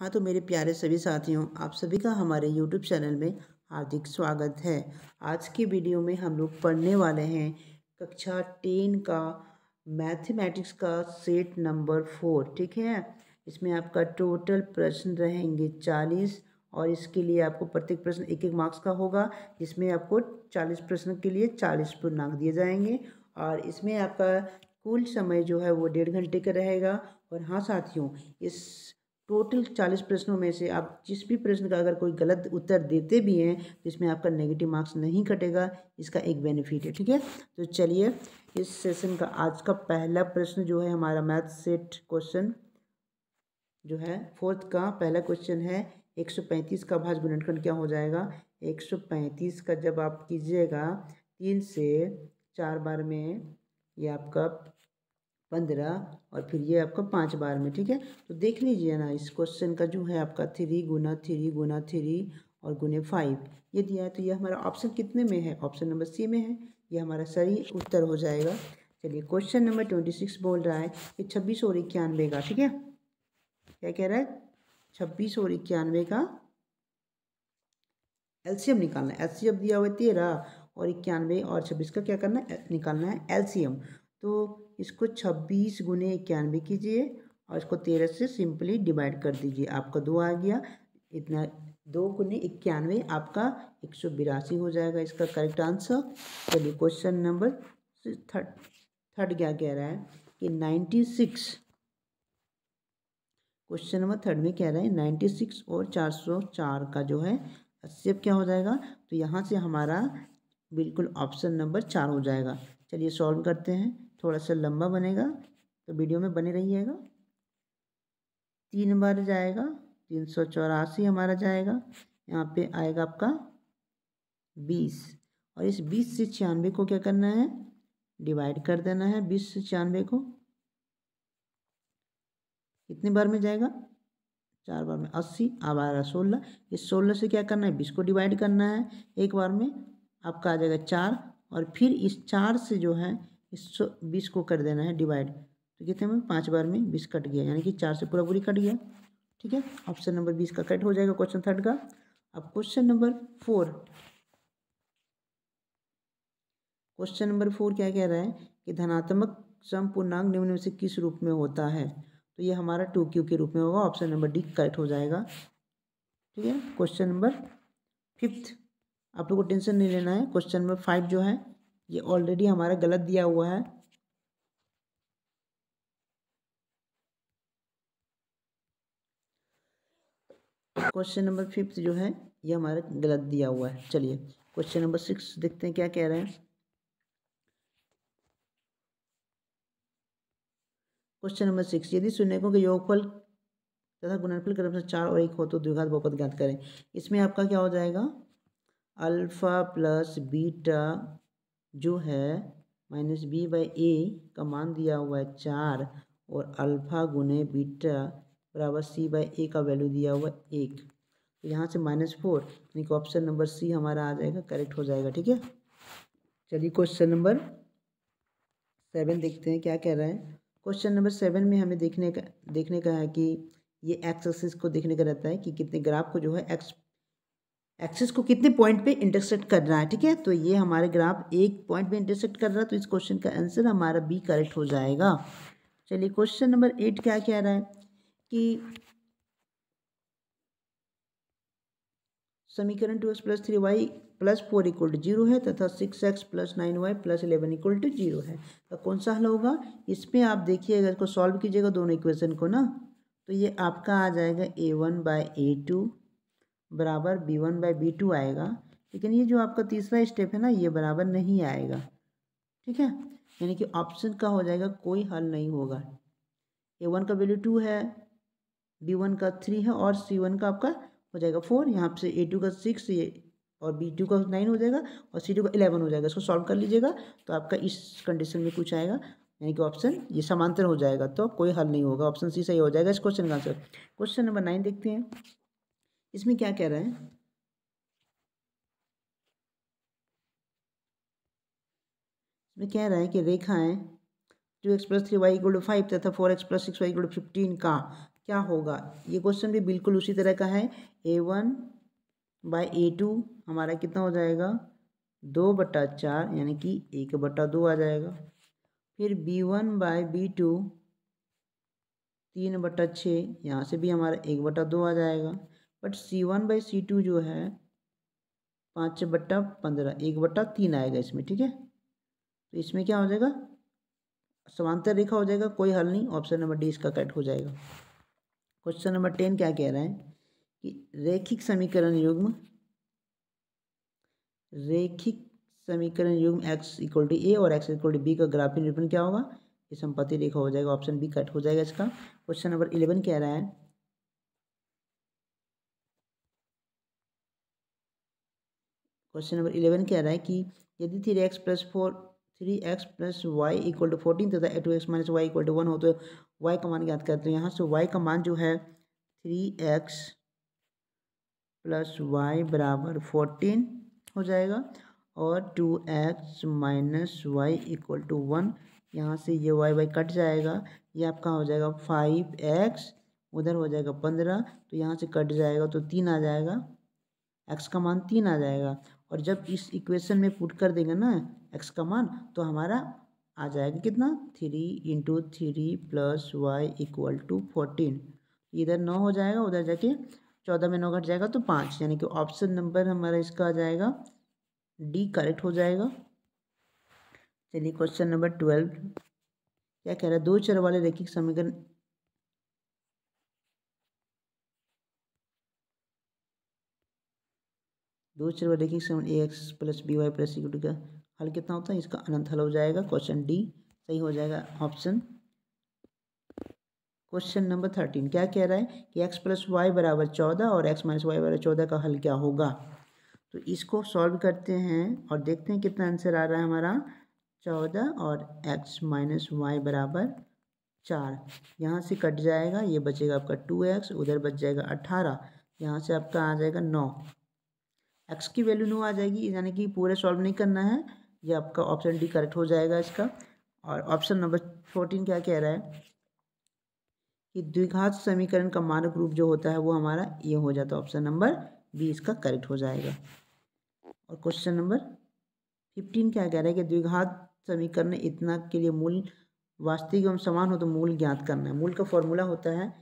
हाँ तो मेरे प्यारे सभी साथियों आप सभी का हमारे यूट्यूब चैनल में हार्दिक स्वागत है आज की वीडियो में हम लोग पढ़ने वाले हैं कक्षा टेन का मैथमेटिक्स का सेट नंबर फोर ठीक है इसमें आपका टोटल प्रश्न रहेंगे चालीस और इसके लिए आपको प्रत्येक प्रश्न एक एक मार्क्स का होगा जिसमें आपको चालीस प्रश्न के लिए चालीस पूर्णांक दिए जाएंगे और इसमें आपका कुल समय जो है वो डेढ़ घंटे का रहेगा और हाँ साथियों इस टोटल चालीस प्रश्नों में से आप जिस भी प्रश्न का अगर कोई गलत उत्तर देते भी हैं तो इसमें आपका नेगेटिव मार्क्स नहीं कटेगा इसका एक बेनिफिट है ठीक है तो चलिए इस सेशन का आज का पहला प्रश्न जो है हमारा मैथ सेट क्वेश्चन जो है फोर्थ का पहला क्वेश्चन है एक सौ पैंतीस का भाज गुणनखंड क्या हो जाएगा एक सौ पैंतीस का जब आप कीजिएगा तीन से चार बार में ये आपका पंद्रह और फिर ये आपका पाँच बार में ठीक है तो देख लीजिए ना इस क्वेश्चन का जो है आपका थ्री गुना थ्री गुना थ्री और गुने फाइव ये दिया है तो ये हमारा ऑप्शन कितने में है ऑप्शन नंबर सी में है ये हमारा सही उत्तर हो जाएगा चलिए क्वेश्चन नंबर ट्वेंटी सिक्स बोल रहा है कि छब्बीस और इक्यानवे का ठीक है क्या कह रहा है छब्बीस और इक्यानवे का एलसीएम निकालना है एलसीएम दिया हुआ है तेरह और इक्यानवे और छब्बीस का क्या करना है निकालना है एलसीएम तो इसको छब्बीस गुने इक्यानवे कीजिए और इसको तेरह से सिंपली डिवाइड कर दीजिए आपका दो आ गया इतना दो गुने इक्यानवे आपका एक सौ बिरासी हो जाएगा इसका करेक्ट आंसर चलिए क्वेश्चन नंबर थर्ड थर्ड क्या कह रहा है कि ninety six question number third में कह रहा है नाइन्टी सिक्स और चार सौ चार का जो है अस्सी अब क्या हो जाएगा तो यहाँ से हमारा बिल्कुल ऑप्शन नंबर चार हो जाएगा चलिए सॉल्व करते हैं थोड़ा सा लंबा बनेगा तो वीडियो में बने रहिएगा तीन बार जाएगा तीन सौ चौरासी हमारा जाएगा यहाँ पे आएगा आपका बीस और इस बीस से छियानवे को क्या करना है डिवाइड कर देना है बीस से छियानवे को कितने बार में जाएगा चार बार में अस्सी बारह सोलह इस सोलह से क्या करना है बीस को डिवाइड करना है एक बार में आपका आ जाएगा चार और फिर इस चार से जो है इस सौ बीस को कर देना है डिवाइड तो कितने में पाँच बार में बीस कट गया यानी कि चार से पूरा पूरी कट गया ठीक है ऑप्शन नंबर बीस का कट हो जाएगा क्वेश्चन थर्ड का अब question number four question number four क्या कह रहा है कि धनात्मक सम पूर्णांक निम्न से किस रूप में होता है तो ये हमारा टू क्यू के रूप में होगा ऑप्शन नंबर डी करेक्ट हो जाएगा ठीक है क्वेश्चन नंबर फिफ्थ आप लोग को टेंशन नहीं लेना है क्वेश्चन नंबर फाइव जो है ये ऑलरेडी हमारा गलत दिया हुआ है क्वेश्चन नंबर फिफ्थ जो है ये हमारा गलत दिया हुआ है चलिए क्वेश्चन नंबर सिक्स देखते हैं क्या कह रहे हैं क्वेश्चन नंबर सिक्स यदि सुनेकों के योगफल तथा गुणनफल क्रम से चार और एक हो तो द्विघात बहुपद ज्ञात करें इसमें आपका क्या हो जाएगा अल्फा प्लस बीटा जो है माइनस बी बाई ए का मान दिया हुआ है चार और अल्फा गुने बीटा बराबर सी बाई ए का वैल्यू दिया हुआ है एक तो यहाँ से माइनस फोर यानी कि ऑप्शन नंबर सी हमारा आ जाएगा करेक्ट हो जाएगा ठीक है चलिए क्वेश्चन नंबर सेवन देखते हैं क्या कह रहा है क्वेश्चन नंबर सेवन में हमें देखने का देखने का है कि ये एक्स एक्सिस को देखने का रहता है कि कितने ग्राफ को जो है एक्स एक्सिस को कितने पॉइंट पे इंटरसेक्ट कर रहा है ठीक है तो ये हमारे ग्राफ एक पॉइंट पे इंटरसेक्ट कर रहा है तो इस क्वेश्चन का आंसर हमारा बी करेक्ट हो जाएगा चलिए क्वेश्चन नंबर एट क्या कह रहा है कि समीकरण two X plus three Y plus four equal to zero है तथा six X plus nine Y plus eleven equal to zero है तो कौन सा हल होगा इसमें आप देखिएगा इसको सॉल्व कीजिएगा दोनों इक्वेशन को ना तो ये आपका आ जाएगा A one by A two बराबर B one by B two आएगा लेकिन ये जो आपका तीसरा स्टेप है ना ये बराबर नहीं आएगा ठीक है यानी कि ऑप्शन का हो जाएगा कोई हल नहीं होगा ए वन का वैल्यू टू है बी वन का थ्री है और सी वन का आपका हो जाएगा फोर यहाँ से ए टू का सिक्स ये और बी टू का नाइन हो जाएगा और सी टू का इलेवन हो जाएगा इसको सॉल्व कर लीजिएगा तो आपका इस कंडीशन में कुछ आएगा यानी कि ऑप्शन ये समांतर हो जाएगा तो कोई हल नहीं होगा ऑप्शन सी सही हो जाएगा इस क्वेश्चन का आंसर क्वेश्चन नंबर नाइन देखते हैं इसमें क्या कह रहा है इसमें कह रहा है कि रेखाएं two X plus three Y गोल्ड फाइव तथा four X plus six Y गोल्ड फिफ्टीन का क्या होगा ये क्वेश्चन भी बिल्कुल उसी तरह का है A one by A two हमारा कितना हो जाएगा दो बटा चार यानी कि एक बटा दो आ जाएगा फिर B one by B two तीन बटा छः यहाँ से भी हमारा एक बटा दो आ जाएगा but C one by C two जो है पाँच बट्टा पंद्रह एक बट्टा तीन आएगा इसमें ठीक है तो इसमें क्या हो जाएगा समांतर रेखा हो जाएगा कोई हल नहीं ऑप्शन नंबर डी इसका कट हो जाएगा क्वेश्चन नंबर टेन क्या कह रहे हैं कि रेखिक समीकरण युग्म रेखिक समीकरण युग्म एक्स इक्वल टू ए और एक्स इक्वल टू बी का ग्राफी निरूपण क्या होगा ये संपत्ति रेखा हो जाएगा ऑप्शन बी कट हो जाएगा इसका क्वेश्चन नंबर इलेवन कह रहा है क्वेश्चन नंबर इलेवन क्या रहा है कि यदि three X plus four three X plus Y equal to fourteen तथा two X minus Y equal to one हो तो वाई का मान याद करते हैं यहाँ से वाई का मान जो है थ्री एक्स प्लस वाई बराबर फोर्टीन हो जाएगा और two X minus Y equal to one यहाँ से ये वाई वाई कट जाएगा ये आपका हो जाएगा फाइव एक्स उधर हो जाएगा पंद्रह तो यहाँ से कट जाएगा तो तीन आ जाएगा एक्स का मान तीन आ जाएगा और जब इस इक्वेशन में पुट कर देंगे ना एक्स का मान तो हमारा आ जाएगा कितना three into three plus Y equal to fourteen इधर नौ हो जाएगा उधर जाके चौदह में नौ घट जाएगा तो पाँच यानी कि ऑप्शन नंबर हमारा इसका आ जाएगा डी करेक्ट हो जाएगा चलिए क्वेश्चन नंबर ट्वेल्व क्या कह रहा है दो चर वाले रेखिक समीकरण दो चर देखेंगे seven A X plus B Y plus equal का हल कितना होता है इसका अनंत हल हो जाएगा क्वेश्चन डी सही हो जाएगा ऑप्शन क्वेश्चन नंबर थर्टीन क्या कह रहा है कि एक्स प्लस वाई बराबर चौदह और एक्स माइनस वाई बराबर चौदह का हल क्या होगा तो इसको सॉल्व करते हैं और देखते हैं कितना आंसर आ रहा है हमारा चौदह और एक्स माइनस वाई बराबर चार यहाँ से कट जाएगा ये बचेगा आपका टू एक्स उधर बच जाएगा अट्ठारह यहाँ से आपका आ जाएगा नौ एक्स की वैल्यू नो आ जाएगी यानी कि पूरे सॉल्व नहीं करना है ये आपका ऑप्शन डी करेक्ट हो जाएगा इसका और ऑप्शन नंबर फोर्टीन क्या कह रहा है कि द्विघात समीकरण का मानक रूप जो होता है वो हमारा ये हो जाता है ऑप्शन नंबर बी इसका करेक्ट हो जाएगा और क्वेश्चन नंबर फिफ्टीन क्या कह रहा है कि द्विघात समीकरण इतना के लिए मूल वास्तविक एवं समान हो तो मूल ज्ञात करना है मूल का फॉर्मूला होता है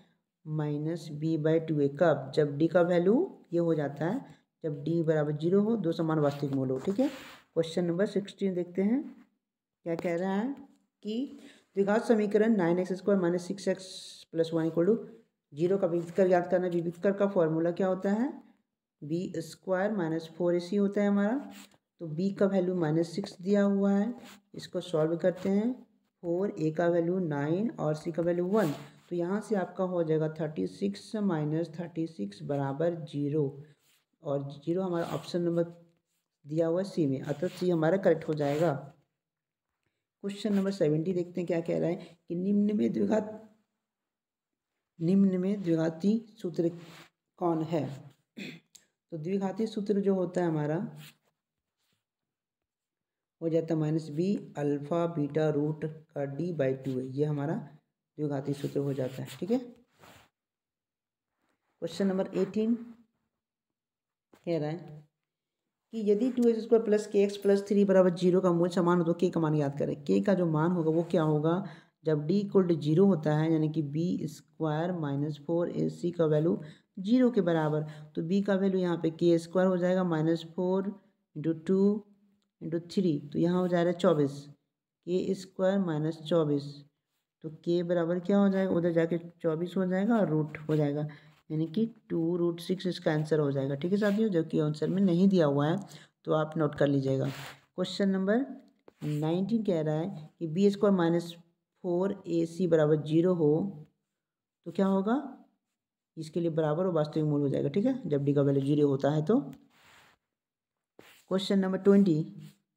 minus B by two A कब जब डी का वैल्यू ये हो जाता है जब डी बराबर जीरो हो दो समान वास्तविक मूल हो ठीक है क्वेश्चन नंबर सिक्सटीन देखते हैं क्या कह रहा है कि द्विघात समीकरण nine X square minus six X plus one equal to zero का विविधकर याद करना विविधकर का फॉर्मूला क्या होता है B square minus four A C होता है हमारा तो बी का वैल्यू माइनस सिक्स दिया हुआ है इसको सॉल्व करते हैं फोर ए का वैल्यू नाइन और सी का वैल्यू वन तो यहाँ से आपका हो जाएगा thirty six minus thirty six बराबर जीरो और जीरो हमारा ऑप्शन नंबर दिया हुआ है सी में अतः सी हमारा करेक्ट हो जाएगा क्वेश्चन नंबर सेवेंटी देखते हैं क्या कह रहा है कि निम्न में द्विघात निम्न में द्विघाती सूत्र कौन है तो द्विघाती सूत्र जो होता है हमारा हो जाता है minus B alpha beta root का डी बाई टू है ये हमारा द्विघाती सूत्र हो जाता है ठीक है क्वेश्चन नंबर एटीन कह रहा है कि यदि two X square plus K X plus three बराबर जीरो का मूल समान हो तो के का मान याद करें के का जो मान होगा वो क्या होगा जब डी इक्वल टू जीरो होता है यानी कि B square minus four A C का वैल्यू जीरो के बराबर तो बी का वैल्यू यहाँ पे के स्क्वायर हो जाएगा minus four into two into three तो यहाँ हो जाएगा चौबीस के स्क्वायर माइनस चौबीस तो के बराबर क्या हो जाएगा उधर जाके चौबीस हो जाएगा और रूट हो जाएगा यानी कि टू रूट सिक्स इसका आंसर हो जाएगा ठीक है साथियों जो कि आंसर में नहीं दिया हुआ है तो आप नोट कर लीजिएगा क्वेश्चन नंबर नाइनटीन कह रहा है कि B square minus four A C बराबर जीरो हो तो क्या होगा इसके लिए बराबर और वास्तविक मूल हो जाएगा ठीक है जब डी का वैल्यू जीरो होता है तो क्वेश्चन नंबर ट्वेंटी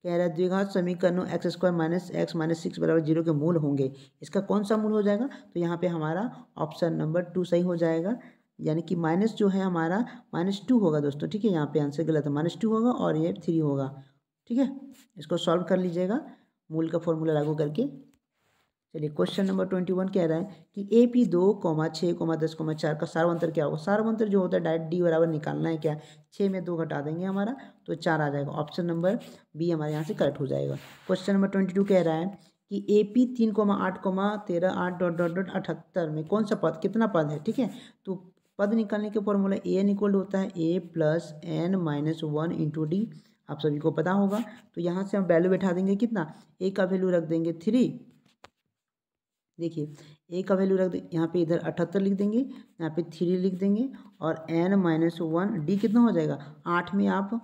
कह रहा है द्विघात समीकरणों X square minus X minus six बराबर जीरो के मूल होंगे इसका कौन सा मूल हो जाएगा तो यहाँ पे हमारा ऑप्शन नंबर टू सही हो जाएगा यानी कि माइनस जो है हमारा माइनस टू होगा दोस्तों ठीक है यहाँ पे आंसर गलत है माइनस टू होगा और ये थ्री होगा ठीक है इसको सॉल्व कर लीजिएगा मूल का फॉर्मूला लागू करके चलिए क्वेश्चन नंबर ट्वेंटी वन कह रहा है कि ए पी दो कोमा छः कोमा दस कोमा चार का सार्वंतर क्या होगा सार्वंतर जो होता है डायरेक्ट डी बराबर निकालना है क्या छः में दो घटा देंगे हमारा तो चार आ जाएगा ऑप्शन नंबर बी हमारे यहाँ से करेक्ट हो जाएगा क्वेश्चन नंबर ट्वेंटी टू कह रहा है कि ए पी तीन कोमा आठ कोमा तेरह आठ डॉट डॉट डॉट अठहत्तर में कौन सा पद कितना पद है ठीक है तो पद निकालने के फॉर्मूला ए एन इक्वल होता है A plus N minus one into D आप सभी को पता होगा तो यहाँ से हम वैल्यू बैठा देंगे कितना ए का वैल्यू रख देंगे थ्री देखिए ए का वैल्यू रख दें यहाँ पे इधर अठहत्तर लिख देंगे यहाँ पे थ्री लिख देंगे और एन माइनस वन डी कितना हो जाएगा आठ में आप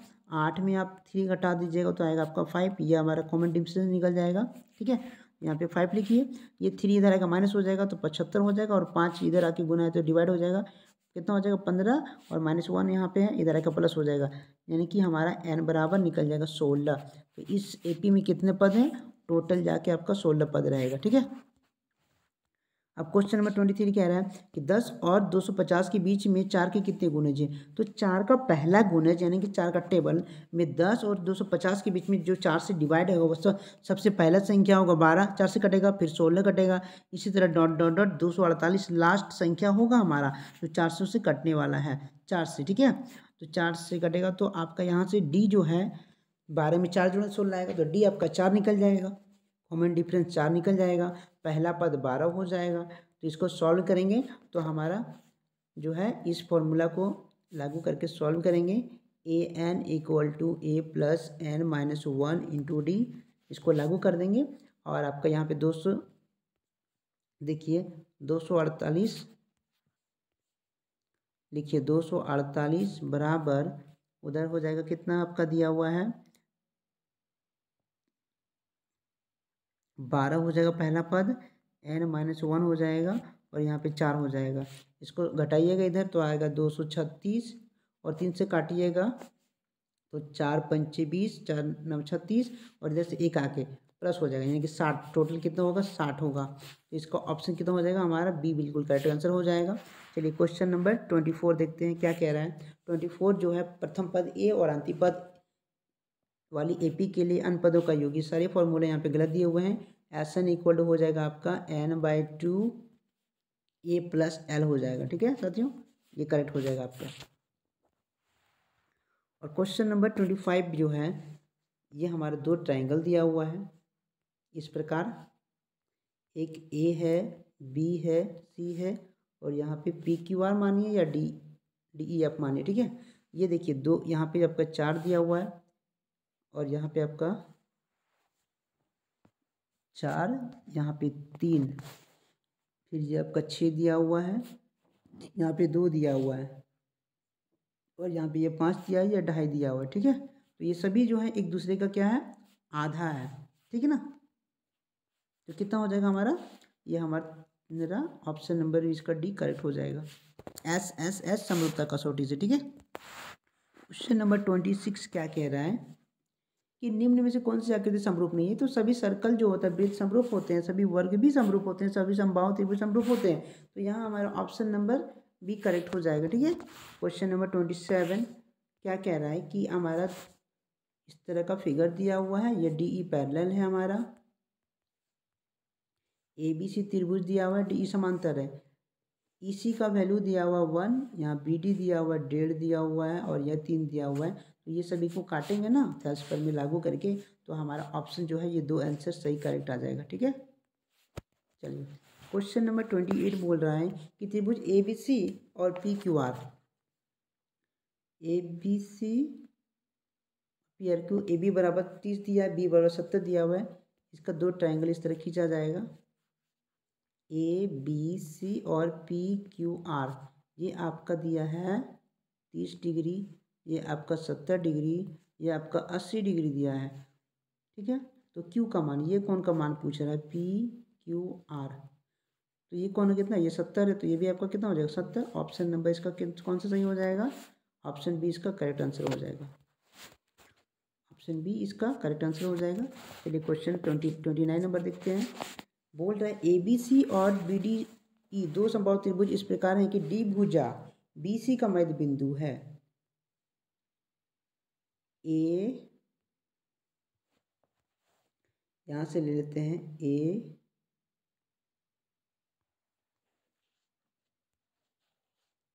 आठ में आप थ्री घटा दीजिएगा तो आएगा आपका फाइव ये हमारा कॉमन डिस्टेंस निकल जाएगा ठीक है यहाँ पे फाइव लिखिए ये थ्री इधर आएगा माइनस हो जाएगा तो पचहत्तर हो जाएगा और पाँच इधर आके गुना है तो डिवाइड हो जाएगा कितना हो जाएगा पंद्रह और माइनस वन यहाँ पे है इधर आएगा प्लस हो जाएगा यानी कि हमारा एन बराबर निकल जाएगा सोलह तो इस ए पी में कितने पद हैं टोटल जाके आपका सोलह पद रहेगा ठीक है अब क्वेश्चन नंबर ट्वेंटी थ्री कह रहा है कि दस और दो सौ पचास के बीच में चार के कितने गुणज हैं तो चार का पहला गुणज यानी कि चार का टेबल में दस और दो सौ पचास के बीच में जो चार से डिवाइड होगा वो सबसे पहला संख्या होगा बारह चार से कटेगा फिर सोलह कटेगा इसी तरह डॉट डॉट डॉट दो सौ अड़तालीस लास्ट संख्या होगा हमारा जो चार सौ से कटने वाला है चार से ठीक है तो चार से कटेगा तो आपका यहाँ से डी जो है बारह में चार जुड़े सोलह आएगा तो डी आपका चार निकल जाएगा कॉमन डिफरेंस चार निकल जाएगा पहला पद बारह हो जाएगा तो इसको सॉल्व करेंगे तो हमारा जो है इस फॉर्मूला को लागू करके सॉल्व करेंगे A N equal to A plus N minus one into D इसको लागू कर देंगे और आपका यहाँ पे दो सौ देखिए दो सौ अड़तालीस लिखिए दो सौ अड़तालीस बराबर उधर हो जाएगा कितना आपका दिया हुआ है बारह हो जाएगा पहला पद एन माइनस वन हो जाएगा और यहाँ पे चार हो जाएगा इसको घटाइएगा इधर तो आएगा दो सौ छत्तीस और तीन से काटिएगा तो चार पंचे बीस चार नौ छत्तीस और इधर से एक आके प्लस हो जाएगा यानी कि साठ टोटल कितना होगा साठ होगा तो इसका ऑप्शन कितना हो जाएगा हमारा बी बिल्कुल करेक्ट आंसर हो जाएगा चलिए क्वेश्चन नंबर ट्वेंटी फोर देखते हैं क्या कह रहा है ट्वेंटी फोर जो है प्रथम पद ए और अंतिम पद वाली ए पी के लिए अन पदों का योग ये सारे फॉर्मूले यहाँ पे गलत दिए हुए हैं एस एन इक्वल हो जाएगा आपका N by two A plus L हो जाएगा ठीक है साथियों ये करेक्ट हो जाएगा आपका और क्वेश्चन नंबर ट्वेंटी फाइव जो है ये हमारा दो ट्राइंगल दिया हुआ है इस प्रकार एक ए है बी है सी है और यहाँ पे पी क्यू आर मानिए या डी डी ई एफ मानिए ठीक है ये देखिए दो यहाँ पे आपका चार दिया हुआ है और यहाँ पे आपका चार यहाँ पे तीन फिर ये आपका छः दिया हुआ है यहाँ पे दो दिया हुआ है और यहाँ पे ये पाँच दिया है या ढाई दिया हुआ है ठीक है तो ये सभी जो है एक दूसरे का क्या है आधा है ठीक है ना तो कितना हो जाएगा हमारा ये हमारा मेरा ऑप्शन नंबर इसका डी करेक्ट हो जाएगा एस एस एस का सोटी से ठीक है क्वेश्चन नंबर ट्वेंटी सिक्स क्या कह रहा है कि निम्न में से कौन सी आकृति समरूप नहीं है तो सभी सर्कल जो होता है वृत्त समरूप होते हैं सभी वर्ग भी समरूप होते हैं सभी संभाव त्रिभुज समरूप होते हैं तो यहाँ हमारा ऑप्शन नंबर बी करेक्ट हो जाएगा ठीक है क्वेश्चन नंबर ट्वेंटी सेवन क्या कह रहा है कि हमारा इस तरह का फिगर दिया हुआ है ये डी ई पैरल है हमारा ए बी सी त्रिभुज दिया हुआ है डी ई e समांतर है ई e सी का वैल्यू दिया हुआ वन यहाँ बी डी दिया हुआ डेढ़ दिया हुआ है और यह तीन दिया हुआ है तो ये सभी को काटेंगे ना थैल्स पर में लागू करके तो हमारा ऑप्शन जो है ये दो आंसर सही करेक्ट आ जाएगा ठीक है चलिए क्वेश्चन नंबर ट्वेंटी एट बोल रहा है कि त्रिभुज ए बी सी और P Q R A B C P R Q A B बराबर तीस दिया बी बराबर सत्तर दिया हुआ है इसका दो ट्राइंगल इस तरह खींचा जाएगा ए बी सी और पी क्यू आर ये आपका दिया है तीस डिग्री ये आपका सत्तर डिग्री ये आपका अस्सी डिग्री दिया है ठीक है तो क्यू का मान ये कौन का मान पूछ रहा है पी क्यू आर तो ये कौन है कितना ये सत्तर है तो ये भी आपका कितना हो जाएगा सत्तर ऑप्शन नंबर इसका कौन सा सही हो जाएगा ऑप्शन बी इसका करेक्ट आंसर हो जाएगा ऑप्शन बी इसका करेक्ट आंसर हो जाएगा चलिए question twenty twenty nine number देखते हैं बोल रहा है ए बी सी और बी डी ई दो संभव त्रिभुज इस प्रकार हैं कि डी भुजा बी सी का मध्य बिंदु है ए यहाँ से ले लेते हैं ए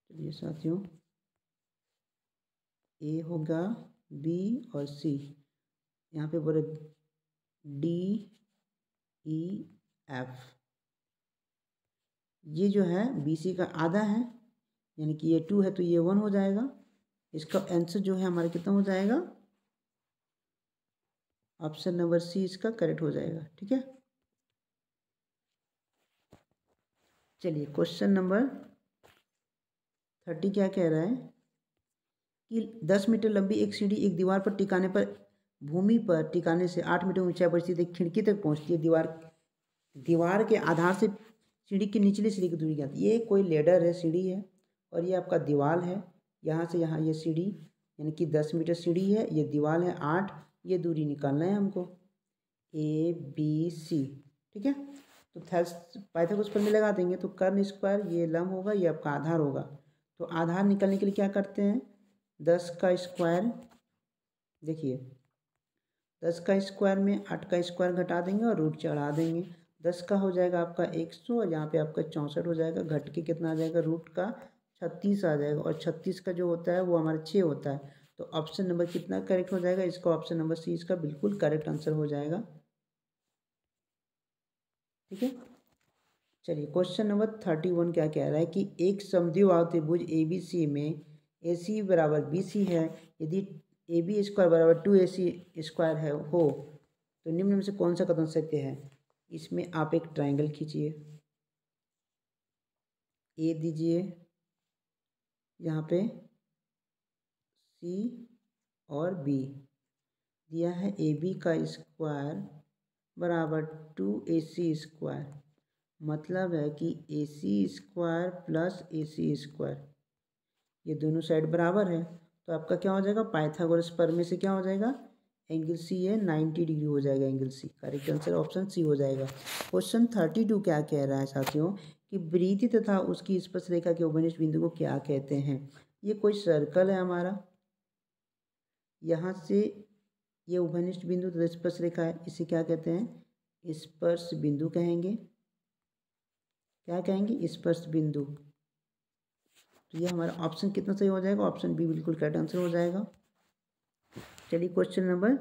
चलिए साथियों ए होगा बी और सी यहाँ पे बोले डी ई एफ ये जो है बी सी का आधा है यानी कि ये टू है तो ये वन हो जाएगा इसका आंसर जो है हमारा कितना हो जाएगा ऑप्शन नंबर सी इसका करेक्ट हो जाएगा ठीक है चलिए क्वेश्चन नंबर थर्टी क्या कह रहा है कि दस मीटर लंबी एक सीढ़ी एक दीवार पर टिकाने पर भूमि पर टिकाने से आठ मीटर ऊंचाई पर सीधे खिड़की तक पहुंचती है दीवार दीवार के आधार से सीढ़ी के निचली सीढ़ी की दूरी क्या ये कोई लेडर है सीढ़ी है और ये आपका दीवार है यहाँ से यहाँ ये सीढ़ी यानी कि दस मीटर सीढ़ी है ये दीवार है आठ ये दूरी निकालना है हमको ए बी सी ठीक है तो थर्स पाइथागोरस पर में लगा देंगे तो कर्ण स्क्वायर ये लम होगा ये आपका आधार होगा तो आधार निकालने के लिए क्या करते हैं दस का स्क्वायर देखिए दस का स्क्वायर में आठ का स्क्वायर घटा देंगे और रूट चढ़ा देंगे दस का हो जाएगा आपका एक सौ और यहाँ पे आपका चौंसठ हो जाएगा घट के कितना आ जाएगा रूट का छत्तीस आ जाएगा और छत्तीस का जो होता है वो हमारा छः होता है तो ऑप्शन नंबर कितना करेक्ट हो जाएगा इसका ऑप्शन नंबर सी इसका बिल्कुल करेक्ट आंसर हो जाएगा ठीक है चलिए क्वेश्चन नंबर थर्टी वन क्या कह रहा है कि एक समद्विवाह त्रिभुज ए बी सी में ए सी बराबर बी सी है यदि ए बी स्क्वायर बराबर टू ए सी स्क्वायर है हो तो निम्न में से कौन सा कथन सत्य है इसमें आप एक ट्राइंगल खींचिए ए दीजिए यहाँ पे सी और बी दिया है ए बी का स्क्वायर बराबर टू ए सी स्क्वायर मतलब है कि A C square plus A C square ये दोनों साइड बराबर है तो आपका क्या हो जाएगा पाइथागोरस परमे से क्या हो जाएगा एंगल सी है नाइन्टी डिग्री हो जाएगा angle C correct answer option C हो जाएगा क्वेश्चन थर्टी टू क्या कह रहा है साथियों कि ब्रीति तथा उसकी स्पर्श रेखा के उपनिष्ठ बिंदु को क्या कहते हैं ये कोई सर्कल है हमारा यहाँ से ये उभनिष्ठ बिंदु तथा तो स्पर्श रेखा है इसे क्या कहते हैं स्पर्श बिंदु कहेंगे क्या कहेंगे स्पर्श बिंदु तो ये हमारा ऑप्शन कितना सही हो जाएगा ऑप्शन बी बिल्कुल करेक्ट आंसर हो जाएगा चलिए क्वेश्चन नंबर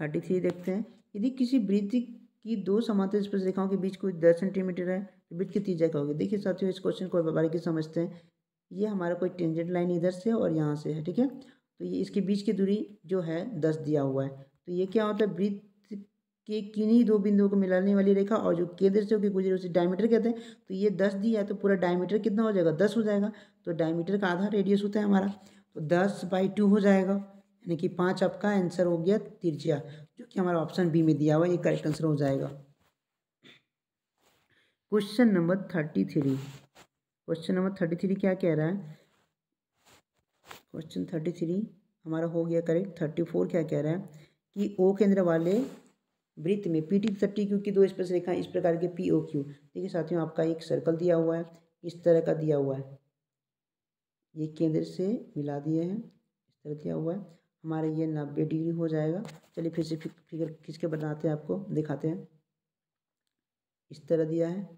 थर्टी थ्री देखते हैं यदि किसी वृत्त की दो समांतर स्पर्श रेखाओं के बीच कोई दस सेंटीमीटर है तो वृत्त की तीजा क्या होगी देखिए साथियों इस क्वेश्चन को बारीकी समझते हैं ये हमारा कोई टेंजेंट लाइन इधर से और यहाँ से है ठीक है तो ये इसके बीच की दूरी जो है दस दिया हुआ है तो ये क्या होता है वृत्त के किन्हीं दो बिंदुओं को मिलाने वाली रेखा और जो केंद्र से होकर गुजरे उसे डायमीटर कहते हैं तो ये दस दिया है तो पूरा डायमीटर कितना हो जाएगा दस हो जाएगा तो डायमीटर का आधा रेडियस होता है हमारा तो दस बाई टू हो जाएगा यानी कि पाँच आपका आंसर हो गया तिरछा जो कि हमारा ऑप्शन बी में दिया हुआ ये करेक्ट आंसर हो जाएगा question number thirty three question number thirty three क्या कह रहा है क्वेश्चन थर्टी थ्री हमारा हो गया करेक्ट थर्टी फोर क्या कह रहा है कि ओ केंद्र वाले वृत्त में पी टी थर्टी क्यू की दो स्पर्श रेखा इस प्रकार के पी ओ क्यू देखिए साथियों आपका एक सर्कल दिया हुआ है इस तरह का दिया हुआ है ये केंद्र से मिला दिए हैं इस तरह दिया हुआ है हमारा ये नब्बे डिग्री हो जाएगा चलिए फिर से फिगर खींच के बनाते हैं आपको दिखाते हैं इस तरह दिया है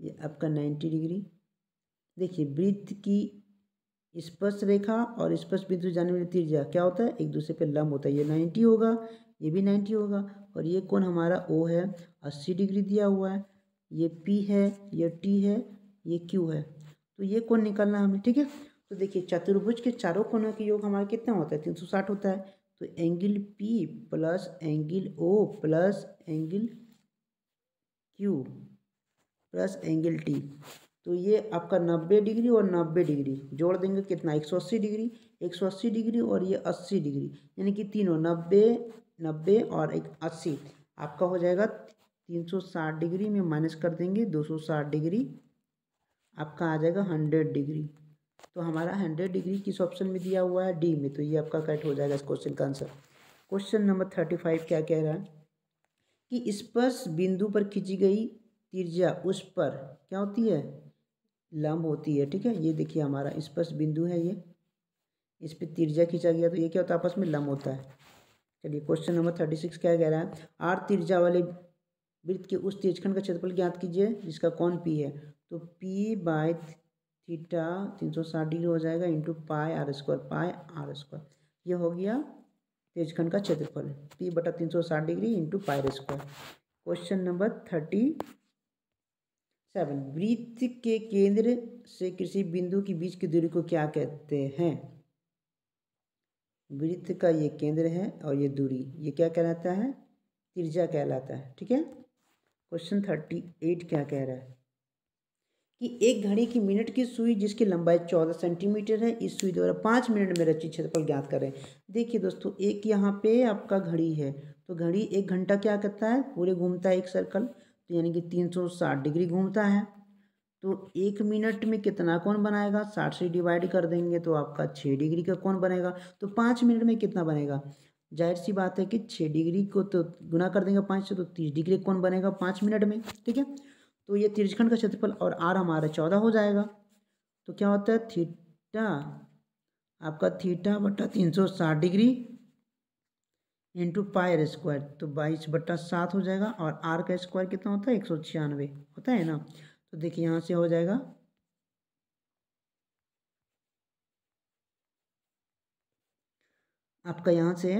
ये आपका नाइन्टी डिग्री देखिए वृत्त की स्पर्श रेखा और स्पर्श बिंदु जाने वाली त्रिज्या क्या होता है एक दूसरे पर लंब होता है ये नाइन्टी होगा ये भी नाइन्टी होगा और ये कौन हमारा ओ है अस्सी डिग्री दिया हुआ है ये पी है ये टी है ये क्यू है तो ये कौन निकालना है हमें ठीक है तो देखिए चतुर्भुज के चारों कोनों के योग हमारा कितना होता है तीन सौ साठ होता है तो angle P plus angle O plus angle Q plus angle T तो ये आपका नब्बे डिग्री और नब्बे डिग्री जोड़ देंगे कितना एक सौ अस्सी डिग्री एक सौ अस्सी डिग्री और ये अस्सी डिग्री यानी कि तीनों नब्बे नब्बे और एक अस्सी आपका हो जाएगा तीन सौ साठ डिग्री में माइनस कर देंगे दो सौ साठ डिग्री आपका आ जाएगा हंड्रेड डिग्री तो हमारा हंड्रेड डिग्री किस ऑप्शन में दिया हुआ है डी में तो ये आपका करेक्ट हो जाएगा इस क्वेश्चन का answer question number thirty five क्या कह रहा है कि स्पर्श बिंदु पर खींची गई तिरजा उस पर क्या होती है लंब होती है ठीक है ये देखिए हमारा स्पर्श बिंदु है ये इस पर तिरजा खींचा गया तो ये क्या होता है आपस में लंब होता है चलिए क्वेश्चन नंबर थर्टी सिक्स क्या कह रहा है आठ तिरजा वाले वृत्त के उस तेजखंड का क्षेत्रफल ज्ञात कीजिए जिसका कौन पी है तो पी बाय थीटा तीन सौ साठ डिग्री हो जाएगा into pi R square pi R square ये हो गया तेजखंड का क्षेत्रफल पी बटा तीन सौ साठ degree into pi square question number thirty seven वृत्त के केंद्र से किसी बिंदु के बीच की दूरी को क्या कहते हैं वृत्त का ये केंद्र है और ये दूरी ये क्या कहलाता है त्रिज्या कहलाता है ठीक है क्वेश्चन थर्टी एट क्या कह रहा है कि एक घड़ी की मिनट की सुई जिसकी लंबाई चौदह सेंटीमीटर है इस सुई द्वारा पाँच मिनट में रचित क्षेत्रफल ज्ञात करें देखिए दोस्तों एक यहाँ पे आपका घड़ी है तो घड़ी एक घंटा क्या करता है पूरे घूमता है एक सर्कल तो यानी कि तीन सौ साठ डिग्री घूमता है तो एक मिनट में कितना कौन बनाएगा साठ से डिवाइड कर देंगे तो आपका छः डिग्री का कौन बनेगा तो पाँच मिनट में कितना बनेगा जाहिर सी बात है कि छः डिग्री को तो गुना कर देंगे पाँच से तो तीस डिग्री कौन बनेगा पाँच मिनट में ठीक है तो ये त्रिजखंड का क्षेत्रफल और आर हमारा चौदह हो जाएगा तो क्या होता है थीटा आपका थीटा बटा तीन सौ साठ डिग्री इंटू पायर स्क्वायर तो बाईस बट्टा सात हो जाएगा और आर का स्क्वायर कितना होता है एक सौ छियानवे होता है ना तो देखिए यहाँ से हो जाएगा आपका यहाँ से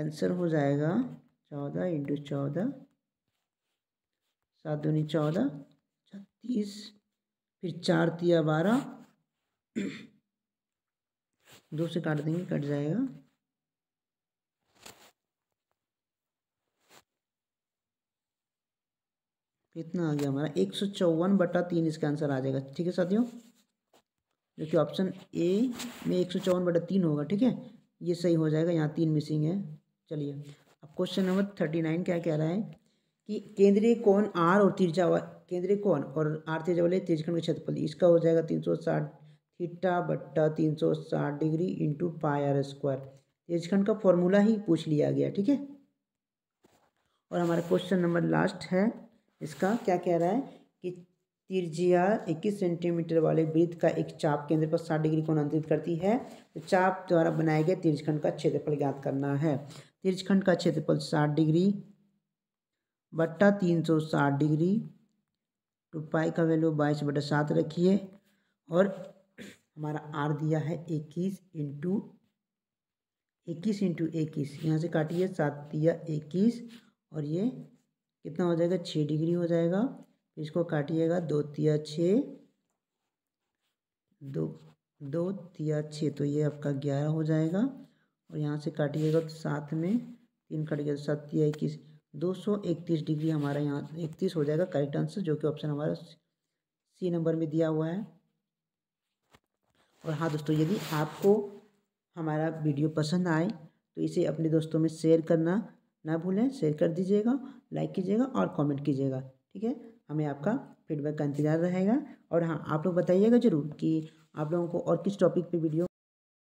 आंसर हो जाएगा चौदह इंटू चौदह सात दूनी चौदह छत्तीस फिर चार तिया बारह दो से काट देंगे कट जाएगा कितना आ गया हमारा एक सौ चौवन बटा तीन इसका आंसर आ जाएगा ठीक है साथियों जो कि ऑप्शन ए में एक सौ चौवन बटा तीन होगा ठीक है ये सही हो जाएगा यहाँ तीन मिसिंग है चलिए अब क्वेश्चन नंबर थर्टी नाइन क्या कह रहा है कि केंद्रीय कौन आर और तिरजा केंद्रीय कौन और आर तिरजा वाले त्रिजखंड का क्षेत्रफल इसका हो जाएगा तीन सौ साठ थीटा बट्टा तीन सौ साठ degree into pi R square तेजखंड का फॉर्मूला ही पूछ लिया गया ठीक है और हमारा क्वेश्चन नंबर लास्ट है इसका क्या कह रहा है कि तिरजिया 21 सेंटीमीटर वाले वृत्त का एक चाप केंद्र पर 60 डिग्री को अंतरित करती है तो चाप द्वारा बनाए गए तिरजखंड का क्षेत्रफल ज्ञात करना है तिरजखंड का क्षेत्रफल 60 डिग्री बट्टा 360 डिग्री टू पाई का वैल्यू बाईस बटा सात रखिए और हमारा आर दिया है इक्कीस इंटू इक्कीस इंटू इक्कीस यहाँ से काटिए सात दिया इक्कीस और ये कितना हो जाएगा छः डिग्री हो जाएगा इसको काटिएगा दो तिया छः दो दो तिया छः तो ये आपका ग्यारह हो जाएगा और यहाँ से काटिएगा तो साथ में तीन काट गया तो सात तिया इक्कीस दो सौ इकतीस डिग्री हमारा यहाँ इकतीस हो जाएगा करेक्ट आंसर जो कि ऑप्शन हमारा सी नंबर में दिया हुआ है और हाँ दोस्तों यदि आपको हमारा वीडियो पसंद आए तो इसे अपने दोस्तों में शेयर करना ना भूलें शेयर कर दीजिएगा लाइक कीजिएगा और कमेंट कीजिएगा ठीक है हमें आपका फीडबैक का इंतज़ार रहेगा और हाँ आप लोग बताइएगा ज़रूर कि आप लोगों को और किस टॉपिक पे वीडियो